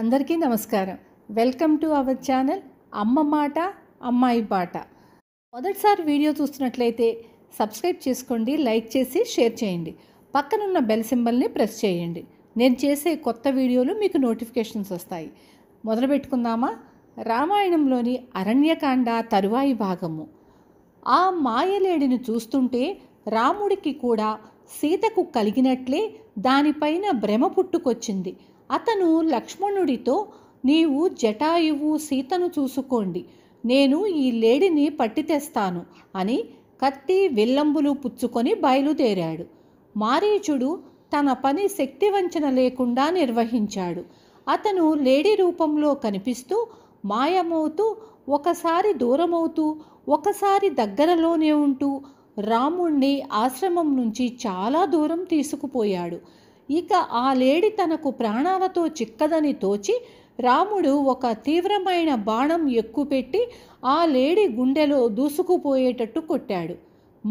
అందరికీ నమస్కారం welcome to our channel అమ్మ మాట అమ్మాయి బాట మొదటిసారి వీడియో చూస్తున్నట్లయితే సబ్స్క్రైబ్ చేసుకోండి లైక్ చేసి షేర్ చేయండి పక్కనున్న బెల్ సింబల్ని ప్రెస్ చేయండి నేను చేసే కొత్త వీడియోలు మీకు నోటిఫికేషన్స్ వస్తాయి మొదలు పెట్టుకుందామా రామాయణంలోని అరణ్యకాండ తరువాయి భాగము ఆ మాయలేడిని చూస్తుంటే రాముడికి కూడా సీతకు కలిగినట్లే దానిపైన భ్రమ పుట్టుకొచ్చింది అతను లక్ష్మణుడితో నీవు జటాయువు సీతను చూసుకోండి నేను ఈ లేడిని పట్టి తెస్తాను అని కత్తి విల్లంబులు పుచ్చుకొని బయలుదేరాడు మారీచుడు తన పని శక్తివంచన లేకుండా నిర్వహించాడు అతను లేడి రూపంలో కనిపిస్తూ మాయమవుతూ ఒకసారి దూరమవుతూ ఒకసారి దగ్గరలోనే ఉంటూ రాముణ్ణి ఆశ్రమం నుంచి చాలా దూరం తీసుకుపోయాడు ఇక ఆ లేడి తనకు ప్రాణాలతో చిక్కదని తోచి రాముడు ఒక తీవ్రమైన బాణం ఎక్కుపెట్టి ఆ లేడి గుండెలో దూసుకుపోయేటట్టు కొట్టాడు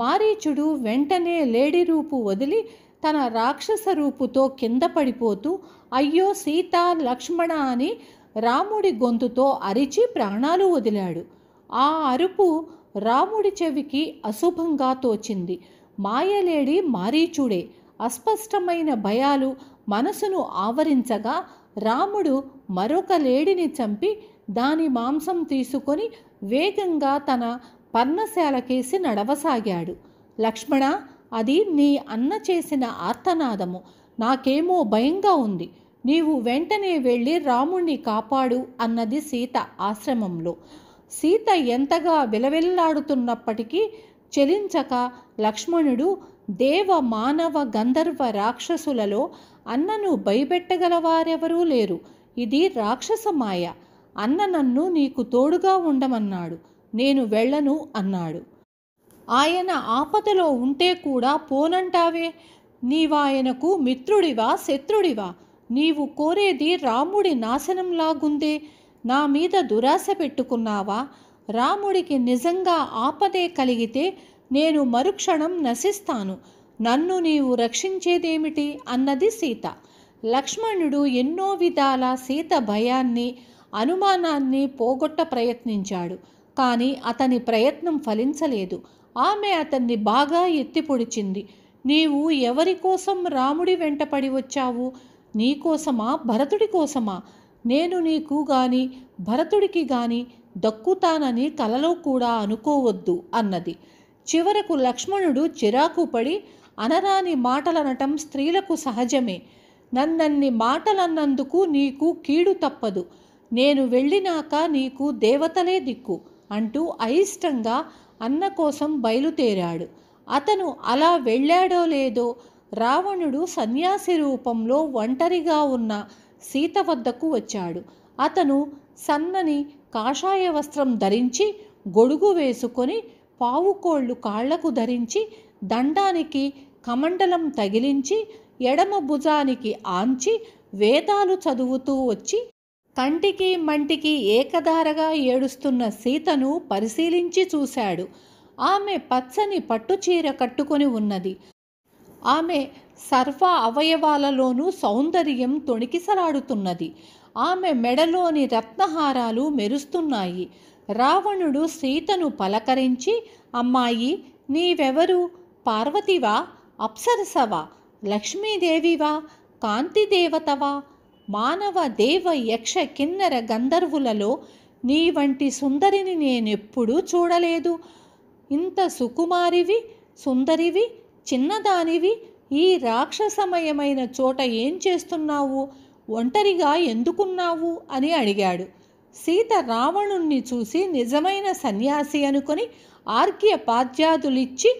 మారీచుడు వెంటనే లేడి రూపు వదిలి తన రాక్షస రూపుతో కింద పడిపోతూ అయ్యో సీత లక్ష్మణ అని రాముడి గొంతుతో అరిచి ప్రాణాలు వదిలాడు ఆ అరుపు రాముడి చెవికి అశుభంగా తోచింది మాయలేడి మారీచుడే అస్పష్టమైన భయాలు మనసును ఆవరించగా రాముడు మరొక లేడిని చంపి దాని మాంసం తీసుకొని వేగంగా తన పర్ణశాలకేసి నడవసాగాడు లక్ష్మణ అది నీ అన్న చేసిన ఆర్తనాదము నాకేమో భయంగా ఉంది నీవు వెంటనే వెళ్ళి రాముణ్ణి కాపాడు అన్నది సీత ఆశ్రమంలో సీత ఎంతగా విలవిల్లాడుతున్నప్పటికీ చెలించక లక్ష్మణుడు దేవ మానవ గంధర్వ రాక్షసులలో అన్నను భయపెట్టగలవారెవరూ లేరు ఇది రాక్షస మాయ అన్న నన్ను నీకు తోడుగా ఉండమన్నాడు నేను వెళ్ళను అన్నాడు ఆయన ఆపదలో ఉంటే కూడా పోనంటావే నీవాయనకు మిత్రుడివా శత్రుడివా నీవు కోరేది రాముడి నాశనంలాగుందే నా మీద దురాశ పెట్టుకున్నావా రాముడికి నిజంగా ఆపదే కలిగితే నేను మరుక్షణం నశిస్తాను నన్ను నీవు రక్షించేదేమిటి అన్నది సీత లక్ష్మణుడు ఎన్నో విధాల సీత భయాన్ని అనుమానాన్ని పోగొట్ట ప్రయత్నించాడు కానీ అతని ప్రయత్నం ఫలించలేదు ఆమె అతన్ని బాగా ఎత్తిపొడిచింది నీవు ఎవరి కోసం రాముడి వెంటపడి వచ్చావు నీకోసమా భరతుడి కోసమా నేను నీకు గాని భరతుడికి గాని దక్కుతానని కలలో కూడా అనుకోవద్దు అన్నది చివరకు లక్ష్మణుడు చిరాకు పడి అనరాని మాటలనటం స్త్రీలకు సహజమే నన్నన్ని మాటలన్నందుకు నీకు కీడు తప్పదు నేను వెళ్ళినాక నీకు దేవతలే దిక్కు అంటూ అయిష్టంగా అన్న కోసం బయలుదేరాడు అతను అలా వెళ్ళాడో లేదో రావణుడు సన్యాసి రూపంలో ఒంటరిగా ఉన్న సీత వద్దకు వచ్చాడు అతను సన్నని కాషాయ వస్త్రం ధరించి గొడుగు వేసుకొని పావుకోళ్ళు కాళ్లకు ధరించి దండానికి కమండలం తగిలించి ఎడమ భుజానికి ఆంచి వేదాలు చదువుతూ వచ్చి కంటికి మంటికి ఏకధారగా ఏడుస్తున్న సీతను పరిశీలించి చూశాడు ఆమె పచ్చని పట్టుచీర కట్టుకొని ఉన్నది ఆమె సర్వ అవయవాలలోనూ సౌందర్యం తొణికిసలాడుతున్నది ఆమె మెడలోని రత్నహారాలు మెరుస్తున్నాయి రావణుడు సీతను పలకరించి అమ్మాయి నీవెవరు పార్వతివా అప్సరసవా లక్ష్మీదేవివా కాంతిదేవతవా మానవ దేవ యక్ష కిన్నెర గంధర్వులలో నీ వంటి సుందరిని నేనెప్పుడూ చూడలేదు ఇంత సుకుమారివి సుందరివి చిన్నదానివి ఈ రాక్షసమయమైన చోట ఏం చేస్తున్నావు ఒంటరిగా ఎందుకున్నావు అని అడిగాడు సీత రావణుణ్ణి చూసి నిజమైన సన్యాసి అనుకొని ఆర్గ్య పాద్యాదులిచ్చి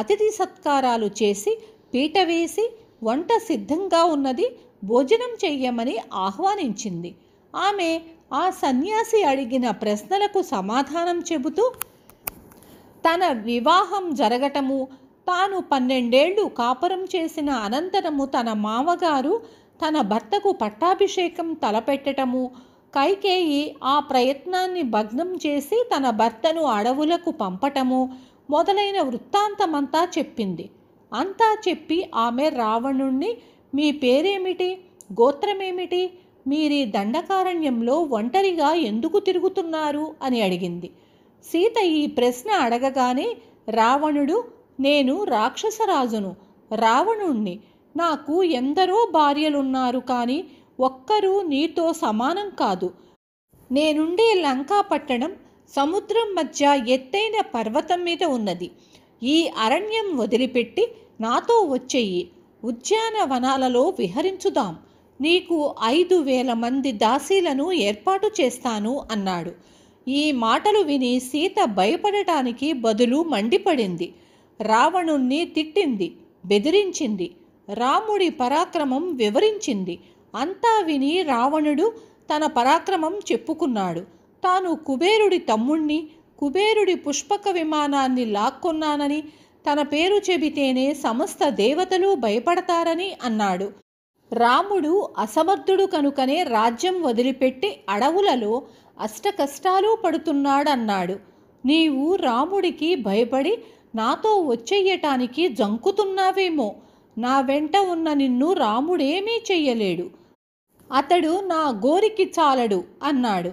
అతిథి సత్కారాలు చేసి పీట వేసి వంట సిద్ధంగా ఉన్నది భోజనం చెయ్యమని ఆహ్వానించింది ఆమె ఆ సన్యాసి అడిగిన ప్రశ్నలకు సమాధానం చెబుతూ తన వివాహం జరగటము తాను పన్నెండేళ్లు కాపురం చేసిన అనంతరము తన మామగారు తన భర్తకు పట్టాభిషేకం తలపెట్టటము కైకేయి ఆ ప్రయత్నాన్ని భగ్నం చేసి తన భర్తను అడవులకు పంపటము మొదలైన వృత్తాంతమంతా చెప్పింది అంతా చెప్పి ఆమె రావణుణ్ణి మీ పేరేమిటి గోత్రమేమిటి మీరీ దండకారణ్యంలో ఒంటరిగా ఎందుకు తిరుగుతున్నారు అని అడిగింది సీత ఈ ప్రశ్న అడగగానే రావణుడు నేను రాక్షసరాజును రావణుణ్ణి నాకు ఎందరో భార్యలున్నారు కానీ ఒక్కరూ నీతో సమానం కాదు నేనుండే లంకా పట్టణం సముద్రం మధ్య ఎత్తైన పర్వతం మీద ఉన్నది ఈ అరణ్యం వదిలిపెట్టి నాతో వచ్చేయి ఉద్యానవనాలలో విహరించుదాం నీకు ఐదు వేల మంది దాసీలను ఏర్పాటు చేస్తాను అన్నాడు ఈ మాటలు విని సీత భయపడటానికి బదులు మండిపడింది రావణుణ్ణి తిట్టింది బెదిరించింది రాముడి పరాక్రమం వివరించింది అంతా విని రావణుడు తన పరాక్రమం చెప్పుకున్నాడు తాను కుబేరుడి తమ్ముణ్ణి కుబేరుడి పుష్పక విమానాన్ని లాక్కొన్నానని తన పేరు చెబితేనే సమస్త దేవతలు భయపడతారని అన్నాడు రాముడు అసమర్థుడు కనుకనే రాజ్యం వదిలిపెట్టి అడవులలో అష్టకష్టాలు పడుతున్నాడన్నాడు నీవు రాముడికి భయపడి నాతో వచ్చేయటానికి జంకుతున్నావేమో నా వెంట ఉన్న నిన్ను రాముడేమీ చెయ్యలేడు అతడు నా గోరికి చాలడు అన్నాడు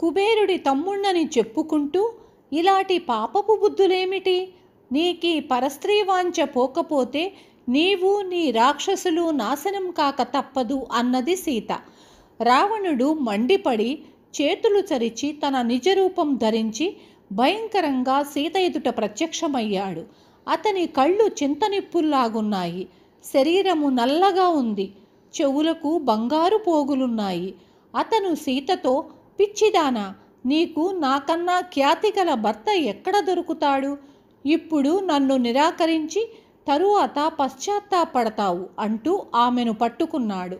కుబేరుడి తమ్ముణ్ణని చెప్పుకుంటూ ఇలాంటి పాపపు బుద్ధులేమిటి నీకీ పరస్త్రీ వాంఛ పోకపోతే నీవు నీ రాక్షసులు నాశనం కాక తప్పదు అన్నది సీత రావణుడు మండిపడి చేతులు చరిచి తన నిజరూపం ధరించి భయంకరంగా సీత ఎదుట ప్రత్యక్షమయ్యాడు అతని కళ్ళు చింతనిప్పుల్లాగున్నాయి శరీరము నల్లగా ఉంది చెవులకు బంగారు పోగులున్నాయి అతను సీతతో పిచ్చిదానా నీకు నాకన్నా ఖ్యాతి గల భర్త ఎక్కడ దొరుకుతాడు ఇప్పుడు నన్ను నిరాకరించి తరువాత పశ్చాత్తాపడతావు అంటూ ఆమెను పట్టుకున్నాడు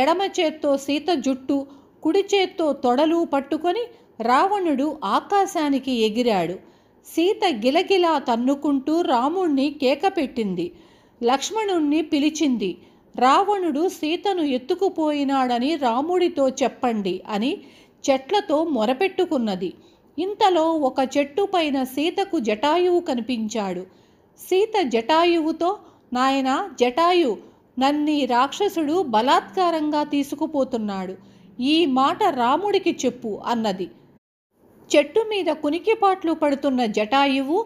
ఎడమ చేత్తో సీత జుట్టు కుడి చేత్తో తొడలు పట్టుకొని రావణుడు ఆకాశానికి ఎగిరాడు సీత గిలగిలా తన్నుకుంటూ రాముణ్ణి కేకపెట్టింది లక్ష్మణుణ్ణి పిలిచింది రావణుడు సీతను ఎత్తుకుపోయినాడని రాముడితో చెప్పండి అని చెట్లతో మొరపెట్టుకున్నది ఇంతలో ఒక చెట్టు పైన సీతకు జటాయువు కనిపించాడు సీత జటాయువుతో నాయన జటాయు నన్ని రాక్షసుడు బలాత్కారంగా తీసుకుపోతున్నాడు ఈ మాట రాముడికి చెప్పు అన్నది చెట్టు మీద కునికిపాట్లు పడుతున్న జటాయువు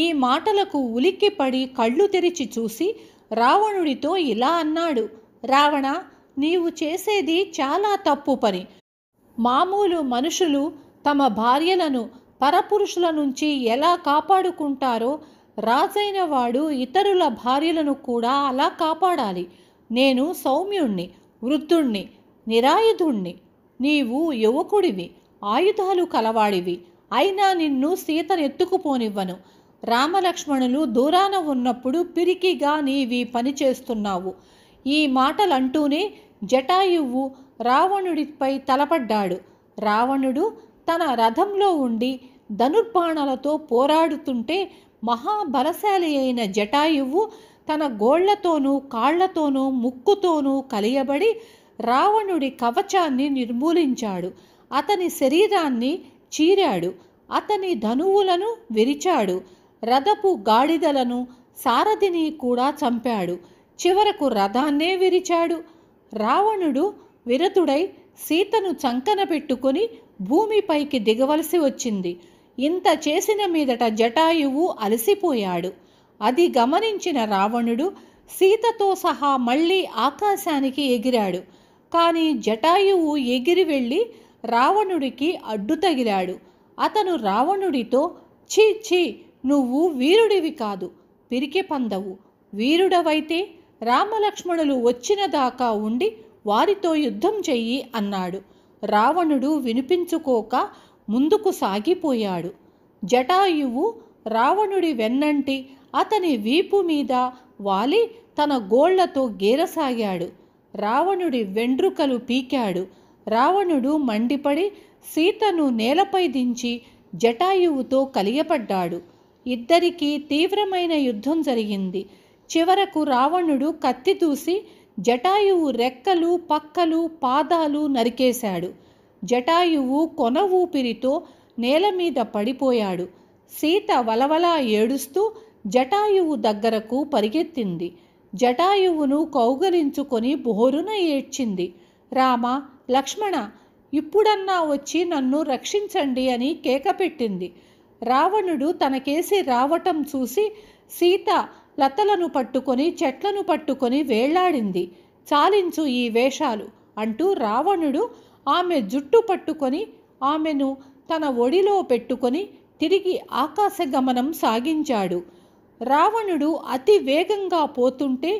ఈ మాటలకు ఉలిక్కిపడి కళ్ళు తెరిచి చూసి రావణుడితో ఇలా అన్నాడు రావణ నీవు చేసేది చాలా తప్పు పని మామూలు మనుషులు తమ భార్యలను పరపురుషుల నుంచి ఎలా కాపాడుకుంటారో రాజైన వాడు ఇతరుల భార్యలను కూడా అలా కాపాడాలి నేను సౌమ్యుణ్ణి వృద్ధుణ్ణి నిరాయుధుణ్ణి నీవు యువకుడివి ఆయుధాలు కలవాడివి అయినా నిన్ను సీతనెత్తుకుపోనివ్వను రామలక్ష్మణులు దూరాన ఉన్నప్పుడు పిరికిగా నీవి పనిచేస్తున్నావు ఈ మాటలంటూనే జటాయువు రావణుడిపై తలపడ్డాడు రావణుడు తన రథంలో ఉండి ధనుర్బాణాలతో పోరాడుతుంటే మహాబలశాలి అయిన జటాయువు తన గోళ్లతోనూ కాళ్లతోనూ ముక్కుతోనూ కలియబడి రావణుడి కవచాన్ని నిర్మూలించాడు అతని శరీరాన్ని చీరాడు అతని ధనువులను విరిచాడు రథపు గాడిదలను సారథిని కూడా చంపాడు చివరకు రథాన్నే విరిచాడు రావణుడు విరతుడై సీతను చంకన పెట్టుకుని భూమిపైకి దిగవలసి వచ్చింది ఇంత చేసిన మీదట జటాయువు అలసిపోయాడు అది గమనించిన రావణుడు సీతతో సహా మళ్ళీ ఆకాశానికి ఎగిరాడు కానీ జటాయువు ఎగిరి వెళ్ళి రావణుడికి అడ్డు తగిలాడు అతను రావణుడితో ఛీ ఛీ నువ్వు వీరుడివి కాదు పిరికి పందవు వీరుడవైతే రామలక్ష్మణులు వచ్చిన దాకా ఉండి వారితో యుద్ధం చెయ్యి అన్నాడు రావణుడు వినిపించుకోక ముందుకు సాగిపోయాడు జటాయువు రావణుడి వెన్నంటి అతని వీపు మీద వాలి తన గోళ్లతో గేరసాగాడు రావణుడి వెండ్రుకలు పీకాడు రావణుడు మండిపడి సీతను నేలపై దించి జటాయువుతో కలియపడ్డాడు ఇద్దరికీ తీవ్రమైన యుద్ధం జరిగింది చివరకు రావణుడు కత్తి దూసి జటాయువు రెక్కలు పక్కలు పాదాలు నరికేశాడు జటాయువు కొన ఊపిరితో నేల మీద పడిపోయాడు సీత వలవలా ఏడుస్తూ జటాయువు దగ్గరకు పరిగెత్తింది జటాయువును కౌగలించుకొని బోరున ఏడ్చింది రామ లక్ష్మణ ఇప్పుడన్నా వచ్చి నన్ను రక్షించండి అని కేకపెట్టింది రావణుడు తనకేసి రావటం చూసి సీత లతలను పట్టుకొని చెట్లను పట్టుకొని వేళ్లాడింది చాలించు ఈ వేషాలు అంటూ రావణుడు ఆమె జుట్టు పట్టుకొని ఆమెను తన ఒడిలో పెట్టుకొని తిరిగి ఆకాశగమనం సాగించాడు రావణుడు అతి వేగంగా పోతుంటే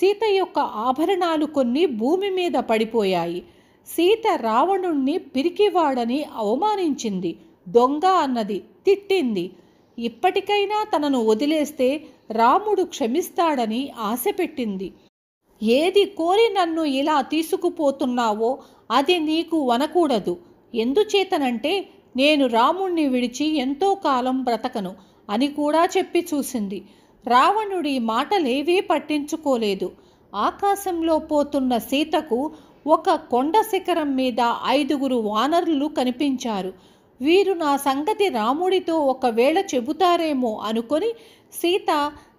సీత యొక్క ఆభరణాలు కొన్ని భూమి మీద పడిపోయాయి సీత రావణుణ్ణి పిరికివాడని అవమానించింది దొంగ అన్నది తిట్టింది ఇప్పటికైనా తనను వదిలేస్తే రాముడు క్షమిస్తాడని ఆశ పెట్టింది ఏది కోరి నన్ను ఇలా తీసుకుపోతున్నావో అది నీకు వనకూడదు ఎందుచేతనంటే నేను రాముణ్ణి విడిచి ఎంతో కాలం బ్రతకను అని కూడా చెప్పి చూసింది రావణుడి మాటలేవీ పట్టించుకోలేదు ఆకాశంలో పోతున్న సీతకు ఒక కొండ శిఖరం మీద ఐదుగురు వానరులు కనిపించారు వీరు నా సంగతి రాముడితో ఒకవేళ చెబుతారేమో అనుకొని సీత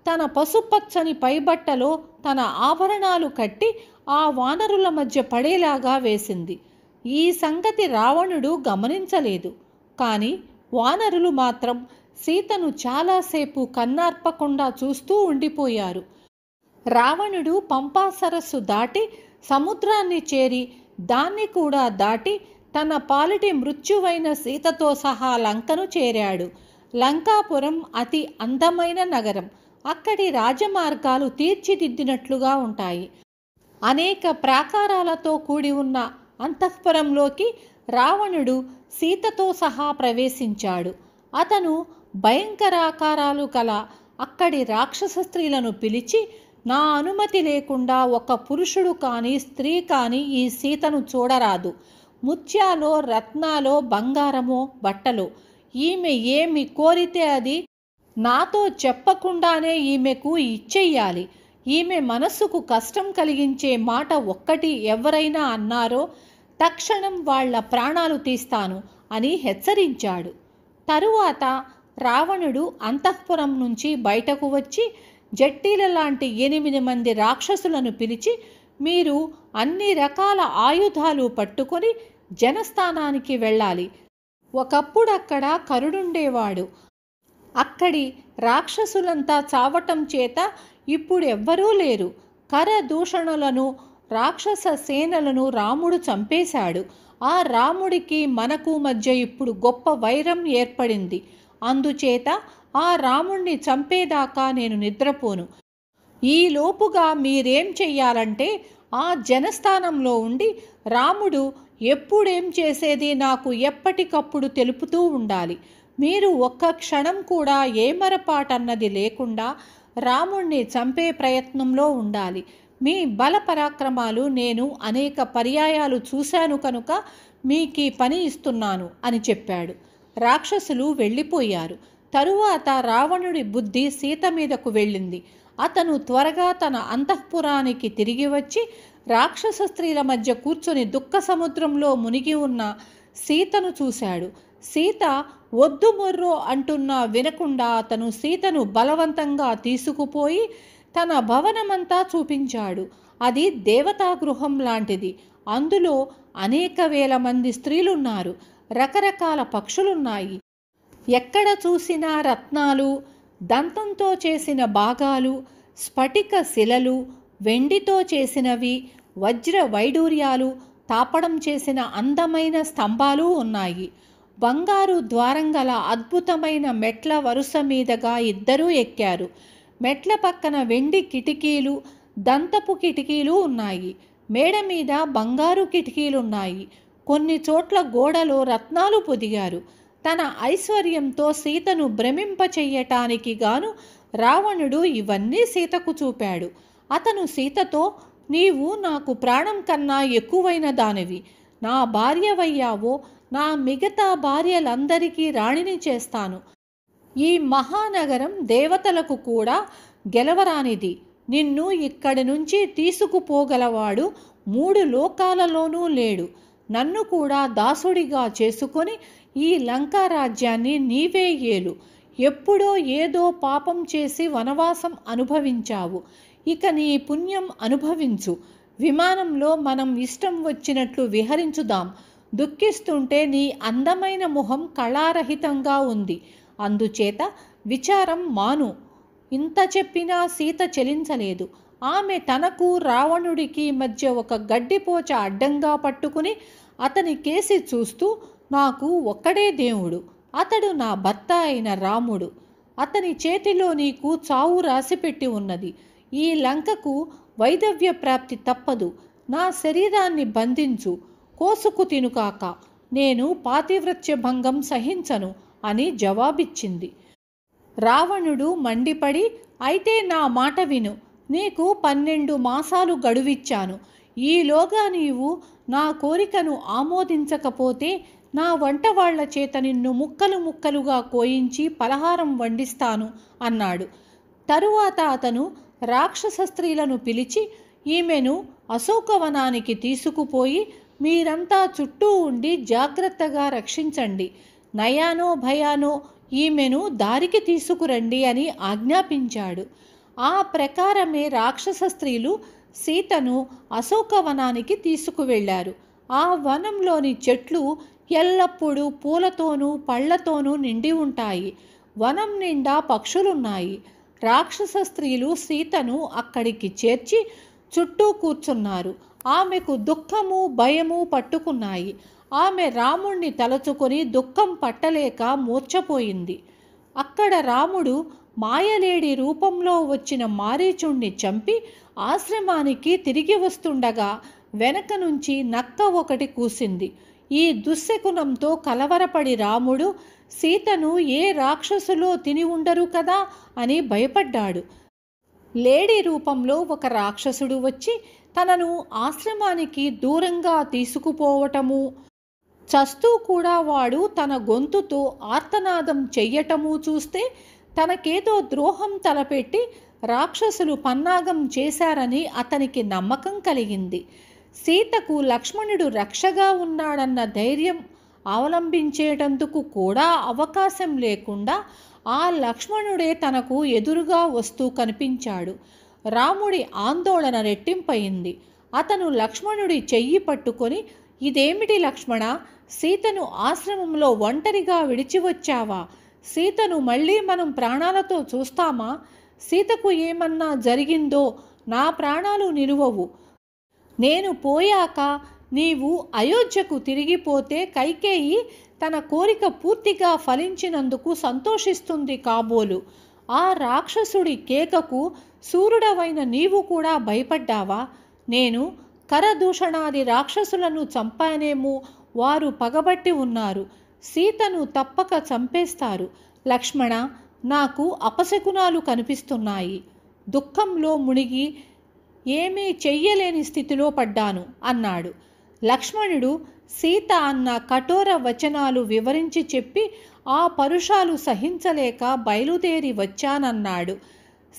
తన పసుపచ్చని పైబట్టలో తన ఆభరణాలు కట్టి ఆ వానరుల మధ్య పడేలాగా వేసింది ఈ సంగతి రావణుడు గమనించలేదు కానీ వానరులు మాత్రం సీతను చాలాసేపు కన్నార్పకుండా చూస్తూ ఉండిపోయారు రావణుడు పంపా సరస్సు దాటి సముద్రాన్ని చేరి దాన్ని కూడా దాటి తన పాలిటి మృత్యువైన సీతతో సహా లంకను చేరాడు లంకాపురం అతి అందమైన నగరం అక్కడి రాజమార్గాలు తీర్చిదిద్దినట్లుగా ఉంటాయి అనేక ప్రాకారాలతో కూడి ఉన్న అంతఃపురంలోకి రావణుడు సీతతో సహా ప్రవేశించాడు అతను భయంకరాకారాలు కల అక్కడి రాక్షస స్త్రీలను పిలిచి నా అనుమతి లేకుండా ఒక పురుషుడు కానీ స్త్రీ కానీ ఈ సీతను చూడరాదు ముత్యాలో రత్నాలో బంగారమో బట్టలు ఈమె ఏమి కోరితే అది నాతో చెప్పకుండానే ఈమెకు ఇచ్చేయాలి ఈమె మనస్సుకు కష్టం కలిగించే మాట ఒక్కటి ఎవరైనా అన్నారో తక్షణం వాళ్ల ప్రాణాలు తీస్తాను అని హెచ్చరించాడు తరువాత రావణుడు అంతఃపురం నుంచి బయటకు వచ్చి జట్టీల లాంటి ఎనిమిది మంది రాక్షసులను పిలిచి మీరు అన్ని రకాల ఆయుధాలు పట్టుకొని జనస్థానానికి వెళ్ళాలి ఒకప్పుడు అక్కడ కరుడుండేవాడు అక్కడి రాక్షసులంతా చావటం చేత ఇప్పుడు ఎవ్వరూ లేరు కరదూషణులను రాక్షస సేనలను రాముడు చంపేశాడు ఆ రాముడికి మనకు మధ్య ఇప్పుడు గొప్ప వైరం ఏర్పడింది అందుచేత ఆ రాముణ్ణి చంపేదాకా నేను నిద్రపోను ఈలోపుగా మీరేం చెయ్యాలంటే ఆ జనస్థానంలో ఉండి రాముడు ఎప్పుడేం చేసేది నాకు ఎప్పటికప్పుడు తెలుపుతూ ఉండాలి మీరు ఒక్క క్షణం కూడా ఏమరపాటన్నది లేకుండా రాముణ్ణి చంపే ప్రయత్నంలో ఉండాలి మీ బల పరాక్రమాలు నేను అనేక పర్యాయాలు చూశాను కనుక మీకు పని ఇస్తున్నాను అని చెప్పాడు రాక్షసులు వెళ్ళిపోయారు తరువాత రావణుడి బుద్ధి సీత మీదకు వెళ్ళింది అతను త్వరగా తన అంతఃపురానికి తిరిగి వచ్చి రాక్షస స్త్రీల మధ్య కూర్చొని దుఃఖ సముద్రంలో మునిగి ఉన్న సీతను చూశాడు సీత వద్దు మొర్రో అంటున్నా వినకుండా అతను సీతను బలవంతంగా తీసుకుపోయి తన భవనమంతా చూపించాడు అది దేవతా గృహం లాంటిది అందులో అనేక వేల మంది స్త్రీలున్నారు రకరకాల పక్షులున్నాయి ఎక్కడ చూసినా రత్నాలు దంతంతో చేసిన భాగాలు స్ఫటిక శిలలు వెండితో చేసినవి వజ్ర వైడూర్యాలు తాపడం చేసిన అందమైన స్తంభాలు ఉన్నాయి బంగారు ద్వారం గల అద్భుతమైన మెట్ల వరుస మీదగా ఇద్దరూ ఎక్కారు మెట్ల పక్కన వెండి కిటికీలు దంతపు కిటికీలు ఉన్నాయి మేడ మీద బంగారు కిటికీలున్నాయి కొన్ని చోట్ల గోడలో రత్నాలు పొదిగారు తన ఐశ్వర్యంతో సీతను భ్రమింపచెయ్యటానికి గాను రావణుడు ఇవన్నీ సీతకు చూపాడు అతను సీతతో నీవు నాకు ప్రాణం కన్నా ఎక్కువైన దానివి నా భార్యవయ్యావో నా మిగతా భార్యలందరికీ రాణిని చేస్తాను ఈ మహానగరం దేవతలకు కూడా గెలవరానిది నిన్ను ఇక్కడి నుంచి తీసుకుపోగలవాడు మూడు లోకాలలోనూ లేడు నన్ను కూడా దాసుడిగా చేసుకొని ఈ లంకా రాజ్యాన్ని నీవే ఏలు ఎప్పుడో ఏదో పాపం చేసి వనవాసం అనుభవించావు ఇక నీ పుణ్యం అనుభవించు విమానంలో మనం ఇష్టం వచ్చినట్లు విహరించుదాం దుఃఖిస్తుంటే నీ అందమైన ముఖం కళారహితంగా ఉంది అందుచేత విచారం మాను ఇంత చెప్పినా సీత చెలించలేదు ఆమె తనకు రావణుడికి మధ్య ఒక గడ్డిపోచ అడ్డంగా పట్టుకుని అతని కేసి చూస్తూ నాకు ఒక్కడే దేవుడు అతడు నా భర్త అయిన రాముడు అతని చేతిలో నీకు చావు రాసిపెట్టి ఉన్నది ఈ లంకకు వైదవ్య ప్రాప్తి తప్పదు నా శరీరాన్ని బంధించు కోసుకు తినుకాక నేను పాతివ్రత్య భంగం సహించను అని జవాబిచ్చింది రావణుడు మండిపడి అయితే నా మాట విను నీకు పన్నెండు మాసాలు గడువిచ్చాను ఈలోగా నీవు నా కోరికను ఆమోదించకపోతే నా వంట వాళ్ల చేత నిన్ను ముక్కలు ముక్కలుగా కోయించి పలహారం వండిస్తాను అన్నాడు తరువాత అతను రాక్షస స్త్రీలను పిలిచి ఈమెను అశోకవనానికి తీసుకుపోయి మీరంతా చుట్టూ ఉండి జాగ్రత్తగా రక్షించండి నయానో భయానో ఈమెను దారికి తీసుకురండి అని ఆజ్ఞాపించాడు ఆ ప్రకారమే రాక్షస స్త్రీలు సీతను అశోకవనానికి తీసుకువెళ్లారు ఆ వనంలోని చెట్లు ఎల్లప్పుడూ పూలతోనూ పళ్లతోనూ నిండి ఉంటాయి వనం నిండా పక్షులున్నాయి రాక్షస స్త్రీలు సీతను అక్కడికి చేర్చి చుట్టూ కూర్చున్నారు ఆమెకు దుఃఖము భయము పట్టుకున్నాయి ఆమె రాముణ్ణి తలచుకొని దుఃఖం పట్టలేక మూర్చపోయింది అక్కడ రాముడు మాయలేడి రూపంలో వచ్చిన మారీచుణ్ణి చంపి ఆశ్రమానికి తిరిగి వస్తుండగా వెనక నుంచి నక్క ఒకటి కూసింది ఈ దుశ్శకునంతో కలవరపడి రాముడు సీతను ఏ రాక్షసులో తిని ఉండరు కదా అని భయపడ్డాడు లేడీ రూపంలో ఒక రాక్షసుడు వచ్చి తనను ఆశ్రమానికి దూరంగా తీసుకుపోవటము చస్తూ కూడా వాడు తన గొంతుతో ఆర్తనాదం చెయ్యటము చూస్తే తనకేదో ద్రోహం తలపెట్టి రాక్షసులు పన్నాగం చేశారని అతనికి నమ్మకం కలిగింది సీతకు లక్ష్మణుడు రక్షగా ఉన్నాడన్న ధైర్యం అవలంబించేటందుకు కూడా అవకాశం లేకుండా ఆ లక్ష్మణుడే తనకు ఎదురుగా వస్తూ కనిపించాడు రాముడి ఆందోళన రెట్టింపయింది అతను లక్ష్మణుడి చెయ్యి పట్టుకొని ఇదేమిటి లక్ష్మణ సీతను ఆశ్రమంలో ఒంటరిగా విడిచి వచ్చావా సీతను మళ్ళీ మనం ప్రాణాలతో చూస్తామా సీతకు ఏమన్నా జరిగిందో నా ప్రాణాలు నిలువవు నేను పోయాక నీవు అయోధ్యకు తిరిగిపోతే కైకేయి తన కోరిక పూర్తిగా ఫలించినందుకు సంతోషిస్తుంది కాబోలు ఆ రాక్షసుడి కేకకు సూర్యుడవైన నీవు కూడా భయపడ్డావా నేను కరదూషణాది రాక్షసులను చంపానేమో వారు పగబట్టి ఉన్నారు సీతను తప్పక చంపేస్తారు లక్ష్మణ నాకు అపశకునాలు కనిపిస్తున్నాయి దుఃఖంలో మునిగి ఏమీ చెయ్యలేని స్థితిలో పడ్డాను అన్నాడు లక్ష్మణుడు సీత అన్న కఠోర వచనాలు వివరించి చెప్పి ఆ పరుషాలు సహించలేక బయలుదేరి వచ్చానన్నాడు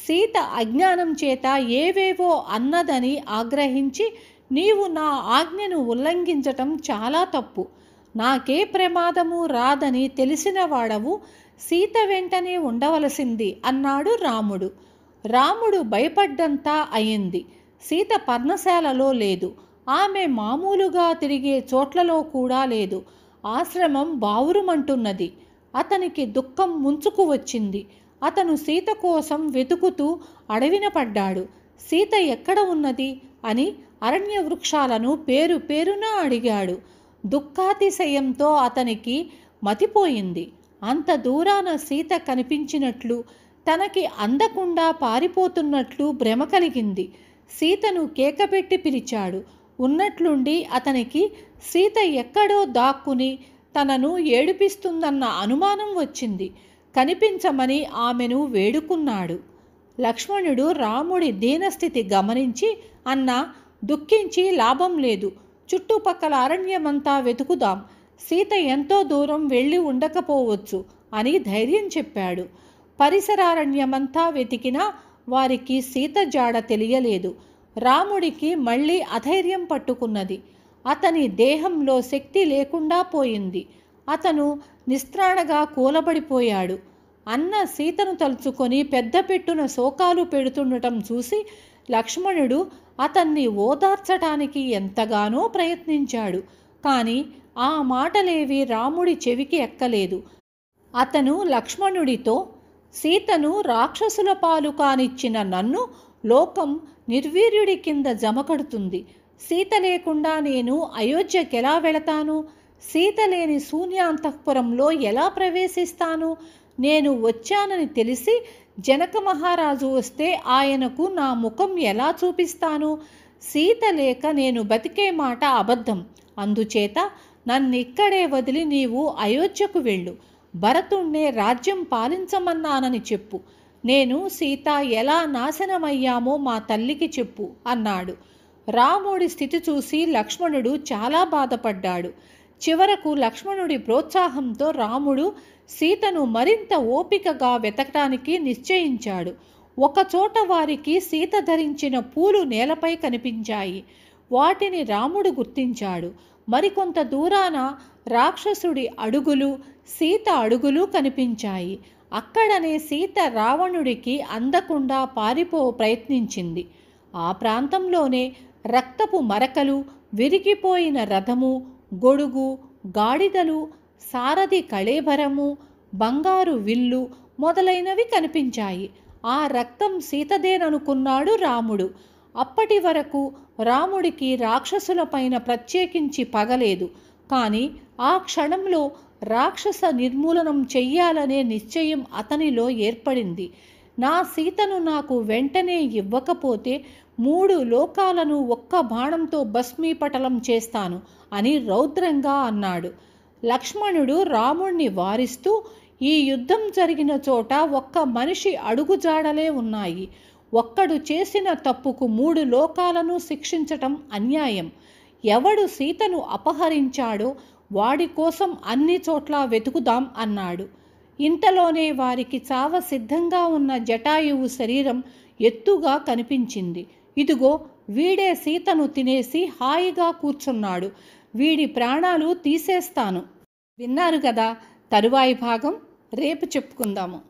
సీత అజ్ఞానం చేత ఏవేవో అన్నదని ఆగ్రహించి నీవు నా ఆజ్ఞను ఉల్లంఘించటం చాలా తప్పు నాకే ప్రమాదము రాదని తెలిసిన వాడవు సీత వెంటనే ఉండవలసింది అన్నాడు రాముడు రాముడు భయపడ్డంతా అయింది సీత పర్ణశాలలో లేదు ఆమె మామూలుగా తిరిగే చోట్లలో కూడా లేదు ఆశ్రమం బావురుమంటున్నది అతనికి దుఃఖం ముంచుకు వచ్చింది అతను సీత కోసం వెతుకుతూ అడవిన పడ్డాడు సీత ఎక్కడ ఉన్నది అని అరణ్య వృక్షాలను పేరు పేరున అడిగాడు దుఃఖాతిశయంతో అతనికి మతిపోయింది అంత దూరాన సీత కనిపించినట్లు తనకి అందకుండా పారిపోతున్నట్లు భ్రమ కలిగింది సీతను కేకపెట్టి పిలిచాడు ఉన్నట్లుండి అతనికి సీత ఎక్కడో దాక్కుని తనను ఏడిపిస్తుందన్న అనుమానం వచ్చింది కనిపించమని ఆమెను వేడుకున్నాడు లక్ష్మణుడు రాముడి దీనస్థితి గమనించి అన్న దుఃఖించి లాభం లేదు చుట్టుపక్కల అరణ్యమంతా వెతుకుదాం సీత ఎంతో దూరం వెళ్ళి ఉండకపోవచ్చు అని ధైర్యం చెప్పాడు పరిసరారణ్యమంతా వెతికినా వారికి సీత జాడ తెలియలేదు రాముడికి మళ్ళీ అధైర్యం పట్టుకున్నది అతని దేహంలో శక్తి లేకుండా పోయింది అతను నిస్త్రాణగా కూలబడిపోయాడు అన్న సీతను తలుచుకొని పెద్ద పెట్టున శోకాలు పెడుతుండటం చూసి లక్ష్మణుడు అతన్ని ఓదార్చటానికి ఎంతగానో ప్రయత్నించాడు కానీ ఆ మాటలేవి రాముడి చెవికి ఎక్కలేదు అతను లక్ష్మణుడితో సీతను రాక్షసుల పాలు కానిచ్చిన నన్ను లోకం నిర్వీర్యుడి కింద జమకడుతుంది సీత లేకుండా నేను అయోధ్యకి ఎలా వెళతాను సీత లేని శూన్యాంతఃపురంలో ఎలా ప్రవేశిస్తాను నేను వచ్చానని తెలిసి జనక మహారాజు వస్తే ఆయనకు నా ముఖం ఎలా చూపిస్తాను సీత లేక నేను బతికే మాట అబద్ధం అందుచేత నన్నిక్కడే వదిలి నీవు అయోధ్యకు వెళ్ళు భరతుణ్ణే రాజ్యం పాలించమన్నానని చెప్పు నేను సీత ఎలా నాశనమయ్యామో మా తల్లికి చెప్పు అన్నాడు రాముడి స్థితి చూసి లక్ష్మణుడు చాలా బాధపడ్డాడు చివరకు లక్ష్మణుడి ప్రోత్సాహంతో రాముడు సీతను మరింత ఓపికగా వెతకటానికి నిశ్చయించాడు ఒకచోట వారికి సీత ధరించిన పూలు నేలపై కనిపించాయి వాటిని రాముడు గుర్తించాడు మరికొంత దూరాన రాక్షసుడి అడుగులు సీత అడుగులు కనిపించాయి అక్కడనే సీత రావణుడికి అందకుండా పారిపో ప్రయత్నించింది ఆ ప్రాంతంలోనే రక్తపు మరకలు విరిగిపోయిన రథము గొడుగు గాడిదలు సారథి కళేభరము బంగారు విల్లు మొదలైనవి కనిపించాయి ఆ రక్తం సీతదేననుకున్నాడు రాముడు అప్పటి వరకు రాముడికి రాక్షసులపైన ప్రత్యేకించి పగలేదు కానీ ఆ క్షణంలో రాక్షస నిర్మూలనం చెయ్యాలనే నిశ్చయం అతనిలో ఏర్పడింది నా సీతను నాకు వెంటనే ఇవ్వకపోతే మూడు లోకాలను ఒక్క బాణంతో భస్మీపటలం చేస్తాను అని రౌద్రంగా అన్నాడు లక్ష్మణుడు రాముణ్ణి వారిస్తూ ఈ యుద్ధం జరిగిన చోట ఒక్క మనిషి అడుగుజాడలే ఉన్నాయి ఒక్కడు చేసిన తప్పుకు మూడు లోకాలను శిక్షించటం అన్యాయం ఎవడు సీతను అపహరించాడో వాడి కోసం అన్ని చోట్ల వెతుకుదాం అన్నాడు ఇంతలోనే వారికి చావ సిద్ధంగా ఉన్న జటాయువు శరీరం ఎత్తుగా కనిపించింది ఇదిగో వీడే సీతను తినేసి హాయిగా కూర్చున్నాడు వీడి ప్రాణాలు తీసేస్తాను విన్నారు కదా తరువాయి భాగం రేపు చెప్పుకుందాము